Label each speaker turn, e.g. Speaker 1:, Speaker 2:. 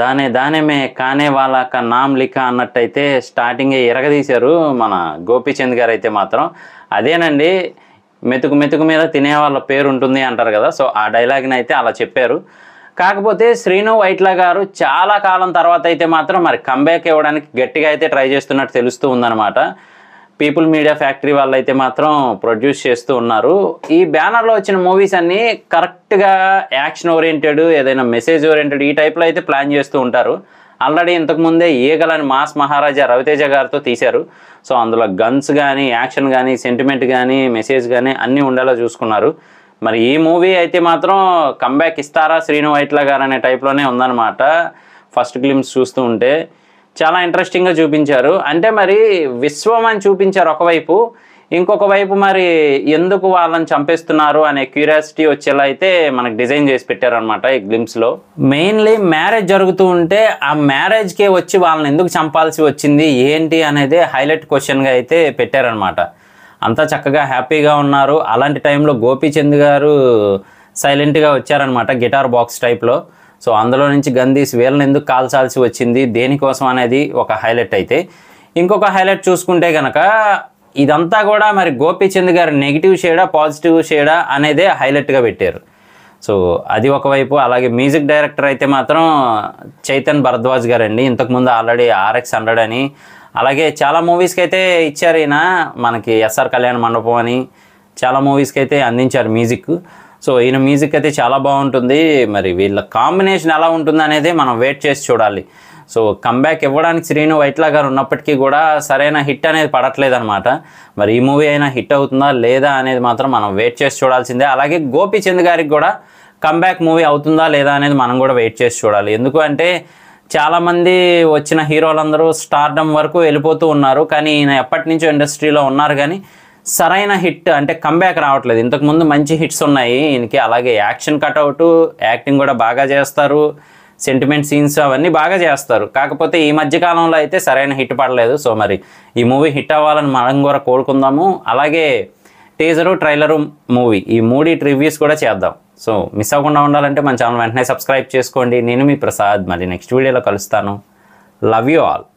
Speaker 1: దానే దానేమే కానే వాళ్ళ నామ్ లిఖ అన్నట్టయితే స్టార్టింగ్ ఎరగదీశారు మన గోపీచంద్ గారు అయితే మాత్రం అదేనండి మెతుకు మెతుకు మీద తినే వాళ్ళ పేరు ఉంటుంది అంటారు కదా సో ఆ డైలాగ్ని అయితే అలా చెప్పారు కాకపోతే శ్రీను వైట్ల గారు చాలా కాలం తర్వాత అయితే మాత్రం మరి కంబ్యాక్ ఇవ్వడానికి గట్టిగా అయితే ట్రై చేస్తున్నట్టు తెలుస్తూ ఉందన్నమాట పీపుల్ మీడియా ఫ్యాక్టరీ వాళ్ళు అయితే మాత్రం ప్రొడ్యూస్ చేస్తూ ఉన్నారు ఈ బ్యానర్లో వచ్చిన మూవీస్ అన్నీ కరెక్ట్గా యాక్షన్ ఓరియంటెడ్ ఏదైనా మెసేజ్ ఓరియంటెడ్ ఈ టైప్లో అయితే ప్లాన్ చేస్తూ ఉంటారు ఆల్రెడీ ఇంతకుముందే అని మాస్ మహారాజా రవితేజ గారితో తీశారు సో అందులో గన్స్ కానీ యాక్షన్ కానీ సెంటిమెంట్ కానీ మెసేజ్ కానీ అన్నీ ఉండేలా చూసుకున్నారు మరి ఈ మూవీ అయితే మాత్రం కంబ్యాక్ ఇస్తారా శ్రీను వైట్ల గారు అనే టైప్లోనే ఉందన్నమాట ఫస్ట్ క్లిమ్స్ చూస్తూ ఉంటే చాలా ఇంట్రెస్టింగ్గా చూపించారు అంటే మరి విశ్వం అని చూపించారు ఒకవైపు ఇంకొక వైపు మరి ఎందుకు వాళ్ళని చంపేస్తున్నారు అనే క్యూరియాసిటీ వచ్చేలా అయితే మనకు డిజైన్ చేసి పెట్టారనమాట ఈ గ్లిమ్స్లో మెయిన్లీ మ్యారేజ్ జరుగుతూ ఉంటే ఆ మ్యారేజ్కే వచ్చి వాళ్ళని ఎందుకు చంపాల్సి వచ్చింది ఏంటి అనేది హైలైట్ క్వశ్చన్గా అయితే పెట్టారనమాట అంతా చక్కగా హ్యాపీగా ఉన్నారు అలాంటి టైంలో గోపీచంద్ గారు సైలెంట్గా వచ్చారనమాట గిటార్ బాక్స్ టైప్లో సో అందులో నుంచి గంధీస్ వీళ్ళని ఎందుకు కాల్చాల్సి వచ్చింది దేనికోసం అనేది ఒక హైలైట్ అయితే ఇంకొక హైలైట్ చూసుకుంటే కనుక ఇదంతా కూడా మరి గోపీచంద్ గారు నెగిటివ్ షేడా పాజిటివ్ షేడా అనేదే హైలైట్గా పెట్టారు సో అది ఒకవైపు అలాగే మ్యూజిక్ డైరెక్టర్ అయితే మాత్రం చైతన్ భరద్వాజ్ గారు అండి ఇంతకుముందు ఆల్రెడీ ఆర్ఎక్స్ హండ్రెడ్ అని అలాగే చాలా మూవీస్కి అయితే ఇచ్చారు ఈయన మనకి ఎస్ఆర్ కళ్యాణ్ మండపం అని చాలా మూవీస్కి అయితే అందించారు మ్యూజిక్ సో ఈయన మ్యూజిక్ అయితే చాలా బాగుంటుంది మరి వీళ్ళ కాంబినేషన్ ఎలా ఉంటుంది అనేది మనం వెయిట్ చేసి చూడాలి సో కంబ్యాక్ ఇవ్వడానికి శ్రీను వైట్లా గారు ఉన్నప్పటికీ కూడా సరైన హిట్ అనేది పడట్లేదు అనమాట మరి ఈ మూవీ అయినా హిట్ అవుతుందా లేదా అనేది మాత్రం మనం వెయిట్ చేసి చూడాల్సిందే అలాగే గోపీచంద్ గారికి కూడా కంబ్యాక్ మూవీ అవుతుందా లేదా అనేది మనం కూడా వెయిట్ చేసి చూడాలి ఎందుకు అంటే చాలామంది వచ్చిన హీరోలందరూ స్టార్డమ్ వరకు వెళ్ళిపోతూ ఉన్నారు కానీ ఈయన ఎప్పటి నుంచో ఇండస్ట్రీలో ఉన్నారు కానీ సరైన హిట్ అంటే కంబ్యాక్ రావట్లేదు ఇంతకుముందు మంచి హిట్స్ ఉన్నాయి ఈయనకి అలాగే యాక్షన్ కట్అవుట్ యాక్టింగ్ కూడా బాగా చేస్తారు సెంటిమెంట్ సీన్స్ అవన్నీ బాగా చేస్తారు కాకపోతే ఈ మధ్యకాలంలో అయితే సరైన హిట్ పడలేదు సో మరి ఈ మూవీ హిట్ అవ్వాలని మనం కూడా కోరుకుందాము అలాగే టీజరు ట్రైలరు మూవీ ఈ మూడీ రివ్యూస్ కూడా చేద్దాం సో మిస్ అవ్వకుండా ఉండాలంటే మన ఛానల్ వెంటనే సబ్స్క్రైబ్ చేసుకోండి నేను మీ ప్రసాద్ మళ్ళీ నెక్స్ట్ వీడియోలో కలుస్తాను లవ్ యూ ఆల్